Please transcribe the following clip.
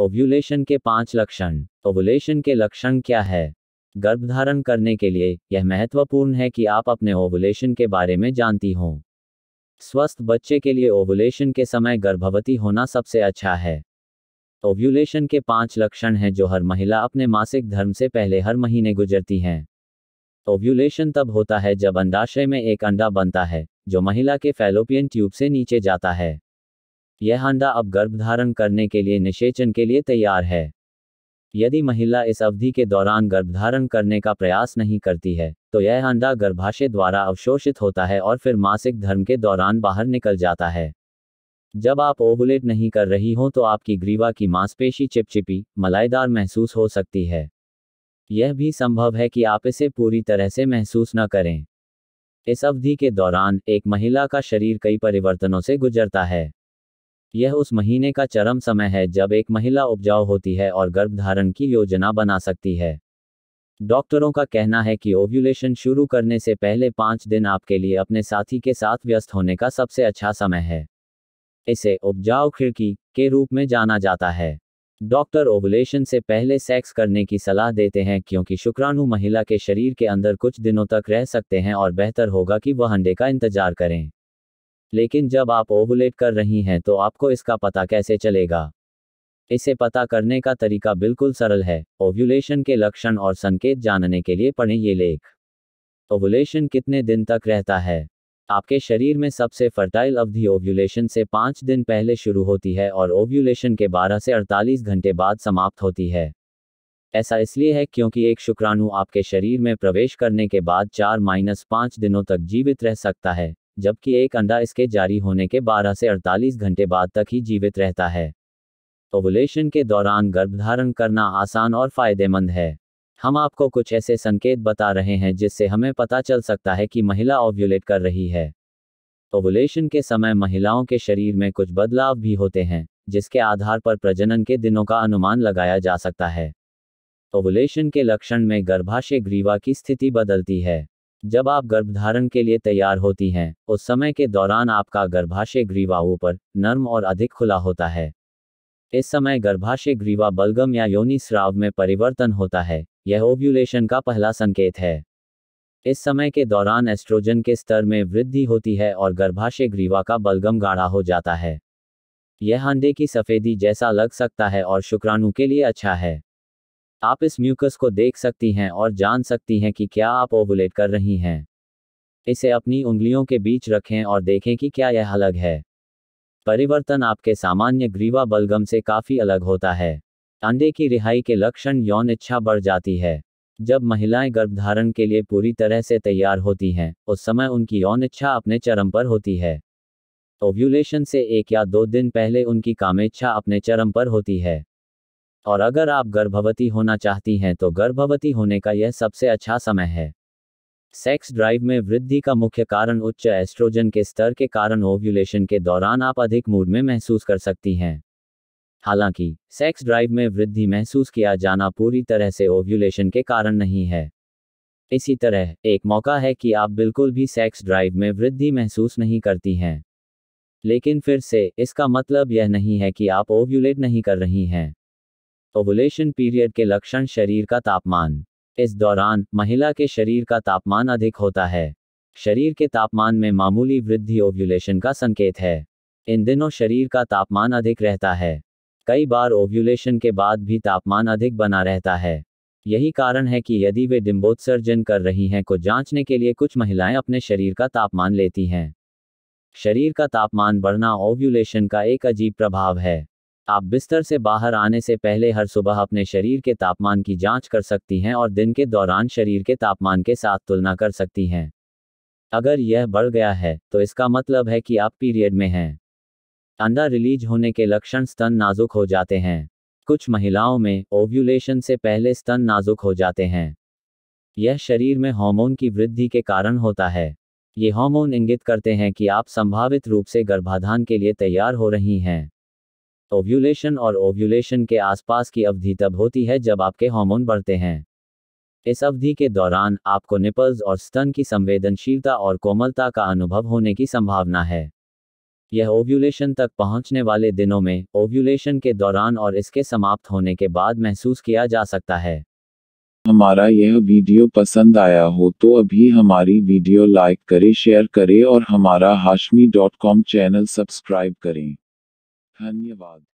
ovulation के पांच लक्षण ओवुलेशन के लक्षण क्या है गर्भधारण करने के लिए यह महत्वपूर्ण है कि आप अपने ओवुलेशन के बारे में जानती हों स्वस्थ बच्चे के लिए ओवुलेशन के समय गर्भवती होना सबसे अच्छा है ओव्यूलेशन के पांच लक्षण हैं जो हर महिला अपने मासिक धर्म से पहले हर महीने गुजरती हैं ओव्यूलेशन तब होता है जब अंडाशय में एक अंडा बनता है जो महिला के फैलोपियन ट्यूब से नीचे जाता है यह अंडा अब गर्भधारण करने के लिए निषेचन के लिए तैयार है यदि महिला इस अवधि के दौरान गर्भधारण करने का प्रयास नहीं करती है तो यह अंडा गर्भाशय द्वारा अवशोषित होता है और फिर मासिक धर्म के दौरान बाहर निकल जाता है जब आप ओवुलेट नहीं कर रही हो तो आपकी ग्रीवा की मांसपेशी चिपचिपी मलाईदार महसूस हो सकती है यह भी संभव है कि आप इसे पूरी तरह से महसूस न करें इस अवधि के दौरान एक महिला का शरीर कई परिवर्तनों से गुजरता है यह उस महीने का चरम समय है जब एक महिला उपजाऊ होती है और गर्भधारण की योजना बना सकती है डॉक्टरों का कहना है कि ओव्यूलेशन शुरू करने से पहले पाँच दिन आपके लिए अपने साथी के साथ व्यस्त होने का सबसे अच्छा समय है इसे उपजाऊ खिड़की के रूप में जाना जाता है डॉक्टर ओवलेशन से पहले सेक्स करने की सलाह देते हैं क्योंकि शुक्राणु महिला के शरीर के अंदर कुछ दिनों तक रह सकते हैं और बेहतर होगा कि वह अंडे का इंतजार करें लेकिन जब आप ओवुलेट कर रही हैं तो आपको इसका पता कैसे चलेगा इसे पता करने का तरीका बिल्कुल सरल है ओव्यूलेशन के लक्षण और संकेत जानने के लिए पढ़ें ये लेख ओवुलेशन कितने दिन तक रहता है आपके शरीर में सबसे फर्टाइल अवधि ओव्यूलेशन से पाँच दिन पहले शुरू होती है और ओव्यूलेशन के 12 से 48 घंटे बाद समाप्त होती है ऐसा इसलिए है क्योंकि एक शुक्राणु आपके शरीर में प्रवेश करने के बाद चार माइनस पाँच दिनों तक जीवित रह सकता है जबकि एक अंडा इसके जारी होने के 12 से 48 घंटे बाद तक ही जीवित रहता है ओवुलेशन के दौरान गर्भधारण करना आसान और फायदेमंद है हम आपको कुछ ऐसे संकेत बता रहे हैं जिससे हमें पता चल सकता है कि महिला ओव्यूलेट कर रही है ओवुलेशन के समय महिलाओं के शरीर में कुछ बदलाव भी होते हैं जिसके आधार पर प्रजनन के दिनों का अनुमान लगाया जा सकता है ओवुलेशन के लक्षण में गर्भाशय ग्रीवा की स्थिति बदलती है जब आप गर्भधारण के लिए तैयार होती हैं उस समय के दौरान आपका गर्भाशय ग्रीवा ऊपर नर्म और अधिक खुला होता है इस समय गर्भाशय ग्रीवा बलगम या योनि स्राव में परिवर्तन होता है यह ओव्यूलेशन का पहला संकेत है इस समय के दौरान एस्ट्रोजन के स्तर में वृद्धि होती है और गर्भाशय ग्रीवा का बलगम गाढ़ा हो जाता है यह अंडे की सफेदी जैसा लग सकता है और शुक्राणु के लिए अच्छा है आप इस म्यूकस को देख सकती हैं और जान सकती हैं कि क्या आप ओवुलेट कर रही हैं इसे अपनी उंगलियों के बीच रखें और देखें कि क्या यह अलग है परिवर्तन आपके सामान्य ग्रीवा बलगम से काफी अलग होता है अंडे की रिहाई के लक्षण यौन इच्छा बढ़ जाती है जब महिलाएं गर्भधारण के लिए पूरी तरह से तैयार होती हैं उस समय उनकी यौन इच्छा अपने चरम पर होती है ओव्यूलेशन से एक या दो दिन पहले उनकी कामेच्छा अपने चरम पर होती है और अगर आप गर्भवती होना चाहती हैं तो गर्भवती होने का यह सबसे अच्छा समय है सेक्स ड्राइव में वृद्धि का मुख्य कारण उच्च एस्ट्रोजन के स्तर के कारण ओव्यूलेशन के दौरान आप अधिक मूड में महसूस कर सकती हैं हालांकि सेक्स ड्राइव में वृद्धि महसूस किया जाना पूरी तरह से ओव्यूलेशन के कारण नहीं है इसी तरह एक मौका है कि आप बिल्कुल भी सेक्स ड्राइव में वृद्धि महसूस नहीं करती हैं लेकिन फिर से इसका मतलब यह नहीं है कि आप ओव्यूलेट नहीं कर रही हैं ओवुलेशन पीरियड के लक्षण शरीर का तापमान इस दौरान महिला के शरीर का तापमान अधिक होता है शरीर के तापमान में मामूली वृद्धि ओव्यूलेशन का संकेत है इन दिनों शरीर का तापमान अधिक रहता है कई बार ओव्यूलेशन के बाद भी तापमान अधिक बना रहता है यही कारण है कि यदि वे डिम्बोत्सर्जन कर रही हैं को तो जांचने के लिए कुछ महिलाएं अपने शरीर का तापमान लेती हैं शरीर का तापमान बढ़ना ओव्यूलेशन का एक अजीब प्रभाव है आप बिस्तर से बाहर आने से पहले हर सुबह अपने शरीर के तापमान की जांच कर सकती हैं और दिन के दौरान शरीर के तापमान के साथ तुलना कर सकती हैं अगर यह बढ़ गया है तो इसका मतलब है कि आप पीरियड में हैं अंडा रिलीज होने के लक्षण स्तन नाजुक हो जाते हैं कुछ महिलाओं में ओव्यूलेशन से पहले स्तन नाजुक हो जाते हैं यह शरीर में हार्मोन की वृद्धि के कारण होता है ये हार्मोन इंगित करते हैं कि आप संभावित रूप से गर्भाधान के लिए तैयार हो रही हैं ओव्यूलेशन और ओव्यूलेशन के आसपास की अवधि तब होती है जब आपके हार्मोन बढ़ते हैं इस अवधि के दौरान आपको निपल्स और स्तन की संवेदनशीलता और कोमलता का अनुभव होने की संभावना है यह ओव्यूलेशन तक पहुंचने वाले दिनों में ओव्यूलेशन के दौरान और इसके समाप्त होने के बाद महसूस किया जा सकता है हमारा यह वीडियो पसंद आया हो तो अभी हमारी वीडियो लाइक करें शेयर करें और हमारा Hashmi dot com channel subscribe करें धन्यवाद